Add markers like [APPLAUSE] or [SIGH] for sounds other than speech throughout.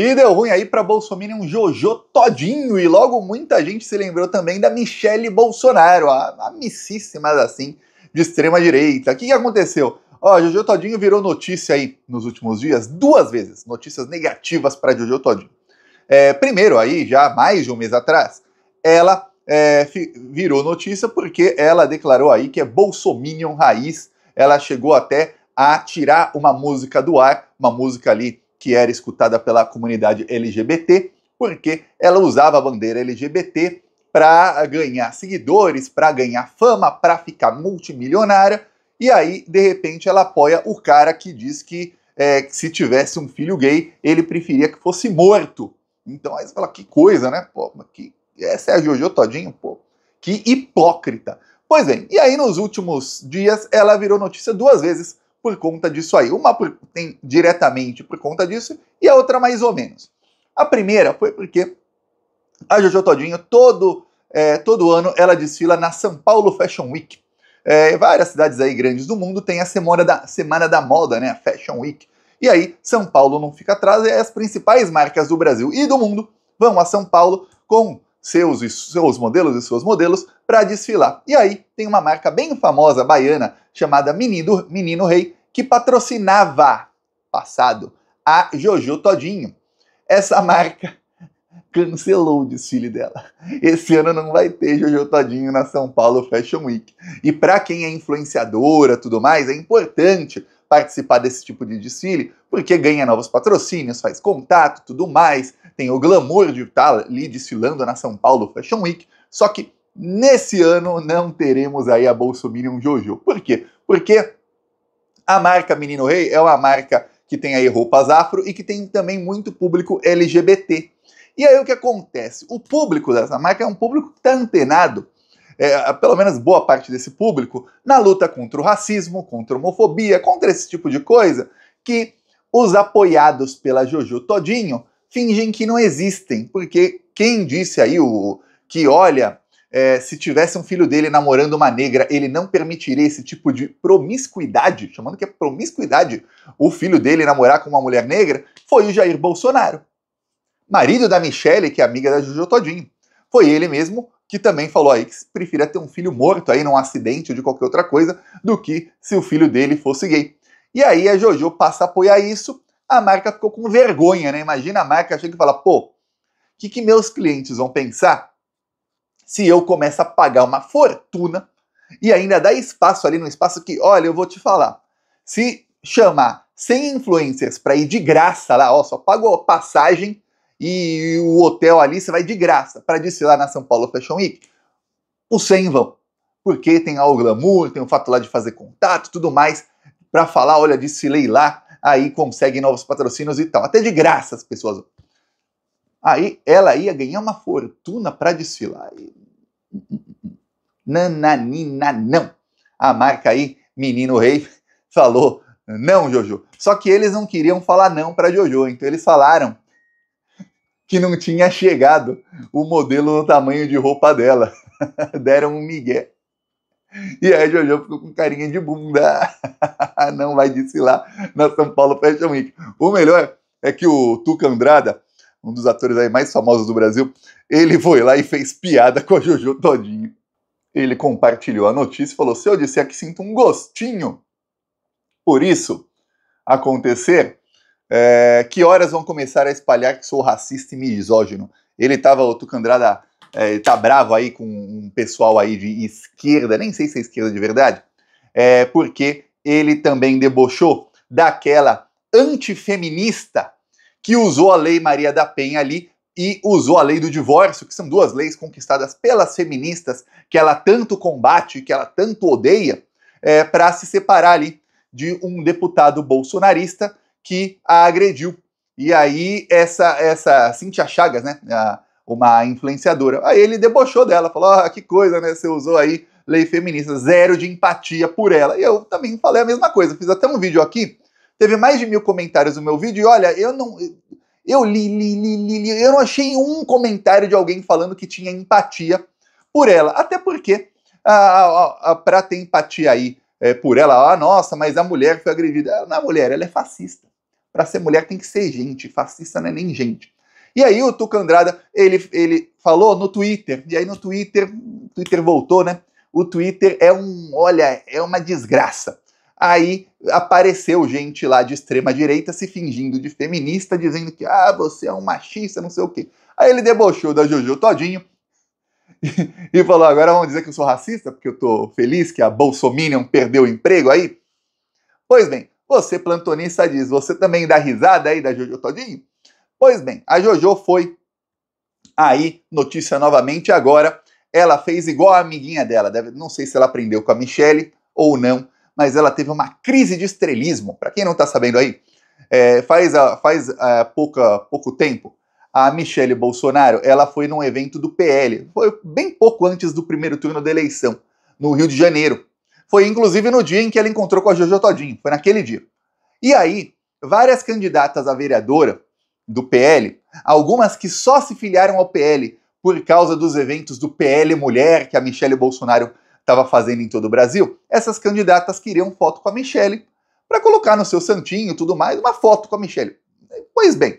E deu ruim aí para Bolsonaro um Jojo todinho e logo muita gente se lembrou também da Michelle Bolsonaro, a amicíssima assim de extrema direita. O que, que aconteceu? Ó, Jojo Todinho virou notícia aí nos últimos dias duas vezes, notícias negativas para Jojo Todinho. É, primeiro aí, já mais de um mês atrás, ela é, virou notícia porque ela declarou aí que é bolsominion raiz. Ela chegou até a tirar uma música do ar, uma música ali que era escutada pela comunidade LGBT, porque ela usava a bandeira LGBT para ganhar seguidores, para ganhar fama, para ficar multimilionária, e aí, de repente, ela apoia o cara que diz que, é, que se tivesse um filho gay, ele preferia que fosse morto. Então aí você fala, que coisa, né? Pô, que, essa é a Jojo Todinho, pô. Que hipócrita. Pois bem, e aí nos últimos dias ela virou notícia duas vezes por conta disso aí. Uma por, tem diretamente por conta disso e a outra mais ou menos. A primeira foi porque a Jojo Todinho todo, é, todo ano ela desfila na São Paulo Fashion Week. É, várias cidades aí grandes do mundo têm a semana da, semana da moda, né, a Fashion Week. E aí São Paulo não fica atrás e as principais marcas do Brasil e do mundo vão a São Paulo com seus, e seus modelos e suas modelos para desfilar. E aí tem uma marca bem famosa baiana chamada Menino, Menino Rei que patrocinava passado a Jojo Todinho. Essa marca [LAUGHS] cancelou o desfile dela. Esse ano não vai ter Jojo Todinho na São Paulo Fashion Week. E para quem é influenciadora, tudo mais, é importante participar desse tipo de desfile, porque ganha novos patrocínios, faz contato, tudo mais, tem o glamour de estar tá ali desfilando na São Paulo Fashion Week, só que nesse ano não teremos aí a Bolsominion Jojo. Por quê? Porque a marca Menino Rei é uma marca que tem aí roupas afro e que tem também muito público LGBT. E aí o que acontece? O público dessa marca é um público que está antenado, é, pelo menos boa parte desse público, na luta contra o racismo, contra a homofobia, contra esse tipo de coisa, que os apoiados pela Jojo Todinho fingem que não existem, porque quem disse aí o que olha, é, se tivesse um filho dele namorando uma negra, ele não permitiria esse tipo de promiscuidade, chamando que é promiscuidade o filho dele namorar com uma mulher negra, foi o Jair Bolsonaro. Marido da Michelle, que é amiga da Juju Todinho. Foi ele mesmo que também falou aí que preferia ter um filho morto aí num acidente ou de qualquer outra coisa do que se o filho dele fosse gay. E aí a Jojo passa a apoiar isso a marca ficou com vergonha, né? Imagina a marca chega e fala, pô, o que, que meus clientes vão pensar se eu começo a pagar uma fortuna e ainda dá espaço ali no espaço que, olha, eu vou te falar, se chamar 100 influencers para ir de graça lá, ó, só pago a passagem e o hotel ali você vai de graça para desfilar na São Paulo Fashion Week, os 100 vão. Porque tem lá o glamour, tem o fato lá de fazer contato, tudo mais, para falar, olha, desfilei lá, aí conseguem novos patrocínios e tal. Até de graça as pessoas. Aí ela ia ganhar uma fortuna para desfilar. Nananina, não. A marca aí, Menino Rei, falou não, Jojo. Só que eles não queriam falar não para Jojo, então eles falaram que não tinha chegado o modelo no tamanho de roupa dela. [LAUGHS] Deram um migué. E aí a Jojo ficou com carinha de bunda. [LAUGHS] Não vai desfilar na São Paulo Fashion Week. O melhor é que o Tuca Andrada, um dos atores aí mais famosos do Brasil, ele foi lá e fez piada com a Jojo todinho. Ele compartilhou a notícia e falou: se eu disser que sinto um gostinho por isso acontecer, é, que horas vão começar a espalhar que sou racista e misógino? Ele tava, o Tuca Andrada é, tá bravo aí com um pessoal aí de esquerda, nem sei se é esquerda de verdade, é porque ele também debochou daquela antifeminista que usou a Lei Maria da Penha ali e usou a lei do divórcio, que são duas leis conquistadas pelas feministas que ela tanto combate, que ela tanto odeia, é, para se separar ali de um deputado bolsonarista que a agrediu. E aí essa essa Cintia Chagas, né, a, uma influenciadora. Aí ele debochou dela, falou: ah, que coisa, né? Você usou aí lei feminista, zero de empatia por ela. E eu também falei a mesma coisa, fiz até um vídeo aqui, teve mais de mil comentários no meu vídeo, e olha, eu não. Eu li, li, li, li, eu não achei um comentário de alguém falando que tinha empatia por ela. Até porque, para ter empatia aí é, por ela, ah, nossa, mas a mulher foi agredida. Não, mulher, ela é fascista. Para ser mulher tem que ser gente, fascista não é nem gente. E aí o Tuca Andrada, ele, ele falou no Twitter, e aí no Twitter, Twitter voltou, né? O Twitter é um, olha, é uma desgraça. Aí apareceu gente lá de extrema direita se fingindo de feminista, dizendo que ah, você é um machista, não sei o quê. Aí ele debochou da Jojo todinho [LAUGHS] e falou: agora vamos dizer que eu sou racista, porque eu tô feliz que a Bolsominion perdeu o emprego aí. Pois bem, você plantonista diz, você também dá risada aí da Jojo Todinho? Pois bem, a JoJo foi aí, notícia novamente agora. Ela fez igual a amiguinha dela, deve, não sei se ela aprendeu com a Michelle ou não, mas ela teve uma crise de estrelismo. Para quem não está sabendo aí, é, faz, faz a é, pouca, pouco tempo, a Michelle Bolsonaro ela foi num evento do PL, foi bem pouco antes do primeiro turno da eleição, no Rio de Janeiro. Foi inclusive no dia em que ela encontrou com a Jojo Todinho, foi naquele dia. E aí, várias candidatas a vereadora do PL, algumas que só se filiaram ao PL por causa dos eventos do PL Mulher que a Michelle Bolsonaro estava fazendo em todo o Brasil, essas candidatas queriam foto com a Michelle para colocar no seu santinho e tudo mais, uma foto com a Michelle. Pois bem,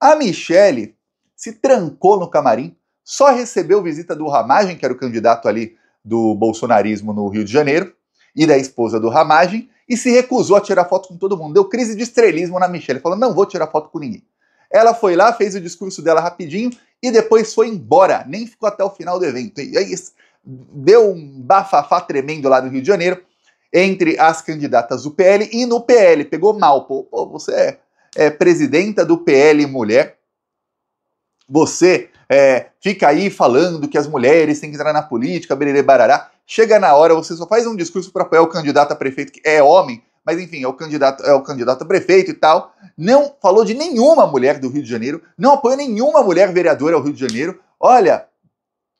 a Michelle se trancou no camarim, só recebeu visita do Ramagem, que era o candidato ali do bolsonarismo no Rio de Janeiro, e da esposa do Ramagem, e se recusou a tirar foto com todo mundo. Deu crise de estrelismo na Michelle, falou: "Não vou tirar foto com ninguém". Ela foi lá, fez o discurso dela rapidinho e depois foi embora, nem ficou até o final do evento. E aí é deu um bafafá tremendo lá no Rio de Janeiro entre as candidatas do PL e no PL. Pegou mal, pô, pô você é, é, presidenta do PL mulher, você é, fica aí falando que as mulheres têm que entrar na política, bererê barará. Chega na hora, você só faz um discurso para apoiar o candidato a prefeito, que é homem, mas enfim, é o candidato, é o candidato a prefeito e tal não falou de nenhuma mulher do Rio de Janeiro, não apoiou nenhuma mulher vereadora ao Rio de Janeiro. Olha,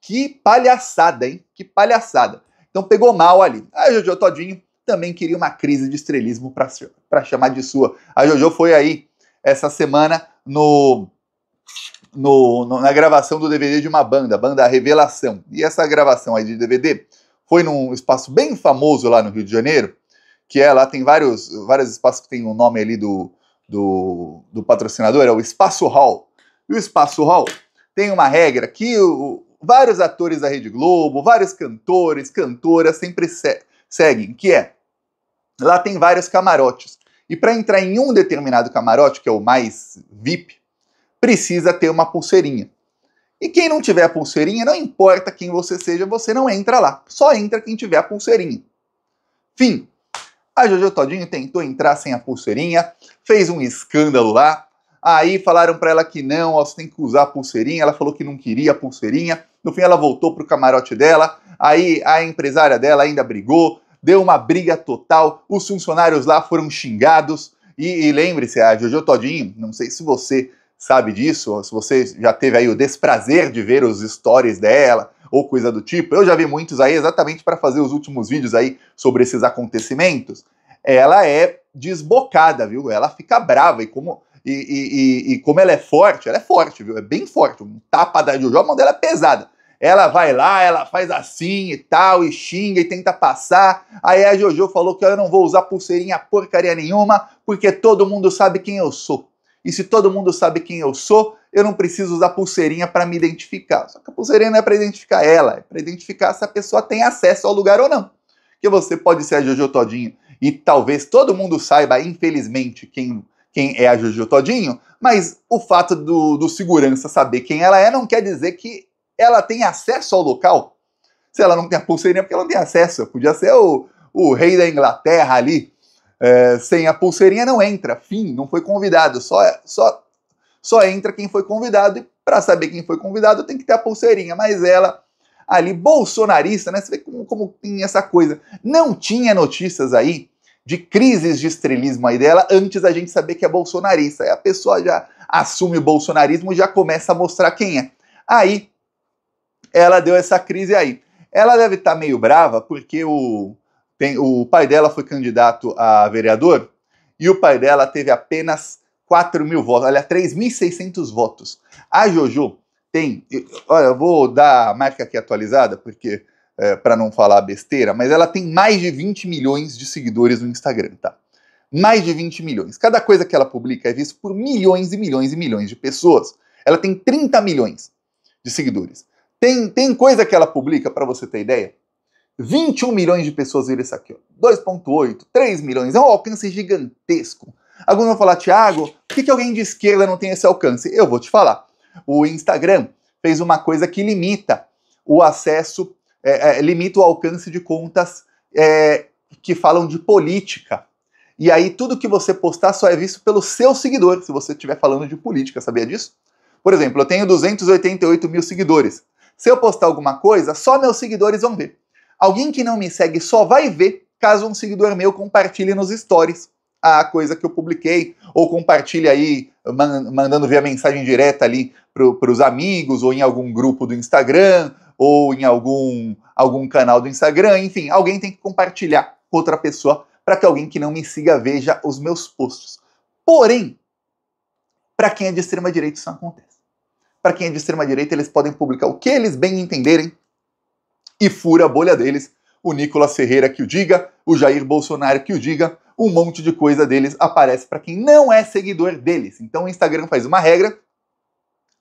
que palhaçada, hein? Que palhaçada. Então pegou mal ali. A Jojo Todinho também queria uma crise de estrelismo para chamar de sua. A Jojo foi aí essa semana no, no, no, na gravação do DVD de uma banda, a banda Revelação. E essa gravação aí de DVD foi num espaço bem famoso lá no Rio de Janeiro, que é lá tem vários vários espaços que tem o um nome ali do do, do patrocinador, é o Espaço Hall. E o Espaço Hall tem uma regra que o, vários atores da Rede Globo, vários cantores, cantoras sempre se seguem, que é lá tem vários camarotes. E para entrar em um determinado camarote, que é o mais VIP, precisa ter uma pulseirinha. E quem não tiver a pulseirinha, não importa quem você seja, você não entra lá. Só entra quem tiver a pulseirinha. Fim. A Jojo Todinho tentou entrar sem a pulseirinha, fez um escândalo lá. Aí falaram para ela que não, ó, você tem que usar a pulseirinha. Ela falou que não queria a pulseirinha. No fim, ela voltou pro camarote dela. Aí a empresária dela ainda brigou, deu uma briga total. Os funcionários lá foram xingados. E, e lembre-se, a Jojo Todinho, não sei se você sabe disso, se você já teve aí o desprazer de ver os stories dela, ou coisa do tipo, eu já vi muitos aí exatamente para fazer os últimos vídeos aí sobre esses acontecimentos, ela é desbocada, viu? Ela fica brava e como e, e, e, e como ela é forte, ela é forte, viu? É bem forte, um tapa da Jojo, a mão dela é pesada. Ela vai lá, ela faz assim e tal, e xinga e tenta passar. Aí a Jojo falou que eu não vou usar pulseirinha porcaria nenhuma, porque todo mundo sabe quem eu sou. E se todo mundo sabe quem eu sou, eu não preciso usar pulseirinha para me identificar. Só que a pulseirinha não é para identificar ela, é para identificar se a pessoa tem acesso ao lugar ou não. Que você pode ser a Jojo Todinho e talvez todo mundo saiba, infelizmente, quem, quem é a Jojo Todinho, mas o fato do, do segurança saber quem ela é não quer dizer que ela tem acesso ao local. Se ela não tem a pulseirinha, porque ela não tem acesso. Podia ser o, o rei da Inglaterra ali. É, sem a pulseirinha não entra, fim, não foi convidado, só, só só entra quem foi convidado. E para saber quem foi convidado, tem que ter a pulseirinha. Mas ela, ali, bolsonarista, né? Você vê como, como tem essa coisa. Não tinha notícias aí de crises de estrelismo aí dela antes da gente saber que é bolsonarista. Aí a pessoa já assume o bolsonarismo e já começa a mostrar quem é. Aí ela deu essa crise aí. Ela deve estar tá meio brava porque o, tem, o pai dela foi candidato a vereador e o pai dela teve apenas 4 mil votos, olha, 3.600 votos. A Jojo tem, olha, eu vou dar a marca aqui atualizada, porque é, para não falar besteira, mas ela tem mais de 20 milhões de seguidores no Instagram, tá? Mais de 20 milhões. Cada coisa que ela publica é visto por milhões e milhões e milhões de pessoas. Ela tem 30 milhões de seguidores. Tem, tem coisa que ela publica, para você ter ideia, 21 milhões de pessoas viram isso aqui, 2.8, 3 milhões, é um alcance gigantesco. Alguns vão falar, Thiago, que, que alguém de esquerda não tem esse alcance? Eu vou te falar. O Instagram fez uma coisa que limita o acesso, é, é, limita o alcance de contas é, que falam de política. E aí tudo que você postar só é visto pelo seu seguidor, se você estiver falando de política, sabia disso? Por exemplo, eu tenho 288 mil seguidores. Se eu postar alguma coisa, só meus seguidores vão ver. Alguém que não me segue só vai ver caso um seguidor meu compartilhe nos stories a coisa que eu publiquei, ou compartilhe aí, mandando via mensagem direta ali para os amigos, ou em algum grupo do Instagram, ou em algum, algum canal do Instagram, enfim, alguém tem que compartilhar com outra pessoa para que alguém que não me siga veja os meus posts. Porém, para quem é de extrema direita isso não acontece. Para quem é de extrema direita, eles podem publicar o que eles bem entenderem e fura a bolha deles. O Nicolas Ferreira que o diga, o Jair Bolsonaro que o diga, um monte de coisa deles aparece para quem não é seguidor deles. Então o Instagram faz uma regra,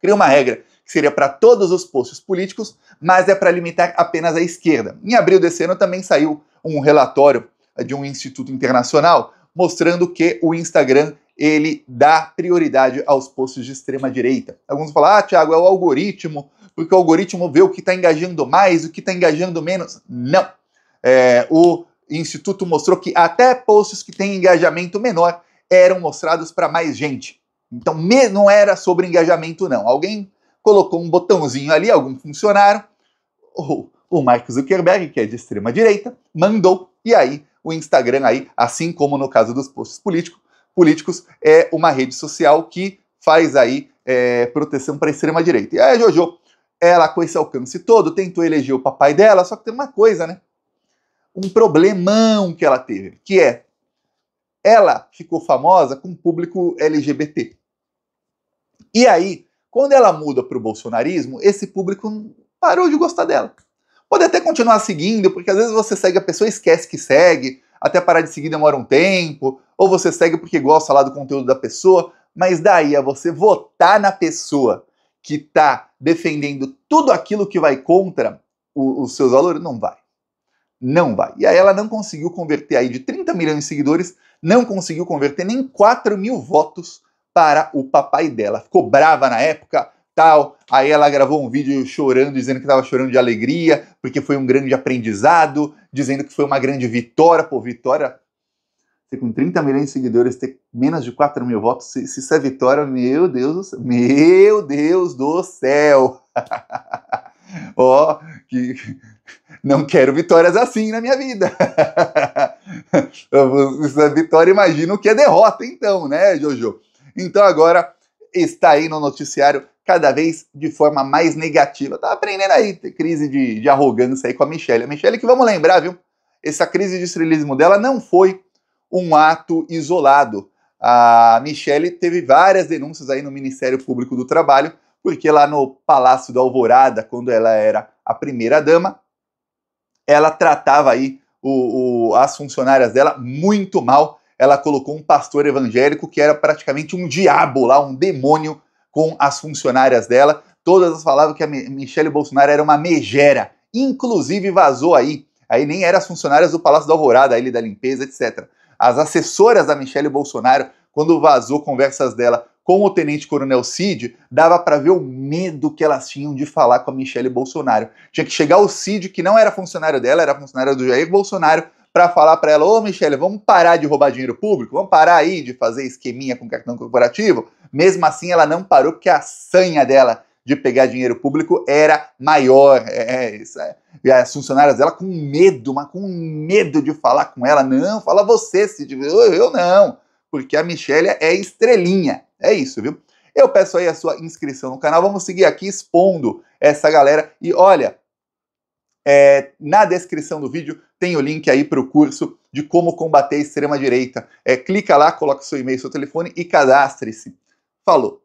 cria uma regra que seria para todos os posts políticos, mas é para limitar apenas a esquerda. Em abril desse ano também saiu um relatório eh, de um instituto internacional mostrando que o Instagram ele dá prioridade aos posts de extrema direita. Alguns falam, ah, Thiago, é o algoritmo, porque o algoritmo vê o que está engajando mais, o que está engajando menos. Não. É, o instituto mostrou que até posts que têm engajamento menor eram mostrados para mais gente. Então não era sobre engajamento, não. Alguém colocou um botãozinho ali, algum funcionário, ou o Mark Zuckerberg, que é de extrema direita, mandou, e aí o Instagram, aí, assim como no caso dos posts político, políticos, é uma rede social que faz aí é, proteção para a extrema direita. E aí a Jojo, ela com esse alcance todo, tentou eleger o papai dela, só que tem uma coisa, né? um problemão que ela teve, que é ela ficou famosa com o público LGBT. E aí, quando ela muda para o bolsonarismo, esse público parou de gostar dela. Pode até continuar seguindo, porque às vezes você segue a pessoa, esquece que segue, até parar de seguir demora um tempo, ou você segue porque gosta lá do conteúdo da pessoa, mas daí a você votar na pessoa que está defendendo tudo aquilo que vai contra os seus valores, não vai não vai. E aí ela não conseguiu converter aí de 30 milhões de seguidores, não conseguiu converter nem 4 mil votos para o papai dela. Ficou brava na época, tal. Aí ela gravou um vídeo chorando, dizendo que estava chorando de alegria, porque foi um grande aprendizado, dizendo que foi uma grande vitória. Pô, vitória. Você com 30 milhões de seguidores, ter menos de 4 mil votos, se, se isso é vitória, meu Deus do céu. Meu Deus do céu! [LAUGHS] Ó, oh, que não quero vitórias assim na minha vida. [LAUGHS] Essa vitória, imagino que é derrota, então, né, Jojo? Então agora está aí no noticiário cada vez de forma mais negativa. Tá aprendendo aí, ter crise de, de arrogância aí com a Michelle. A Michelle que vamos lembrar, viu? Essa crise de estrelismo dela não foi um ato isolado. A Michelle teve várias denúncias aí no Ministério Público do Trabalho porque lá no Palácio da Alvorada, quando ela era a primeira-dama, ela tratava aí o, o, as funcionárias dela muito mal. Ela colocou um pastor evangélico que era praticamente um diabo lá, um demônio com as funcionárias dela. Todas falavam que a Michelle Bolsonaro era uma megera. Inclusive vazou aí, aí nem eram as funcionárias do Palácio da Alvorada, ele da limpeza, etc. As assessoras da Michelle Bolsonaro, quando vazou conversas dela com o tenente-coronel Cid, dava para ver o medo que elas tinham de falar com a Michelle Bolsonaro. Tinha que chegar o Cid, que não era funcionário dela, era funcionário do Jair Bolsonaro, para falar para ela: Ô Michelle, vamos parar de roubar dinheiro público? Vamos parar aí de fazer esqueminha com cartão corporativo? Mesmo assim, ela não parou, porque a sanha dela de pegar dinheiro público era maior. É, é, é. as funcionárias dela com medo, mas com medo de falar com ela. Não, fala você, Cid. Eu, eu não, porque a Michelle é estrelinha é isso, viu? Eu peço aí a sua inscrição no canal. Vamos seguir aqui expondo essa galera. E olha, é, na descrição do vídeo tem o link aí para o curso de como combater a extrema-direita. É, clica lá, coloca seu e-mail, seu telefone e cadastre-se. Falou!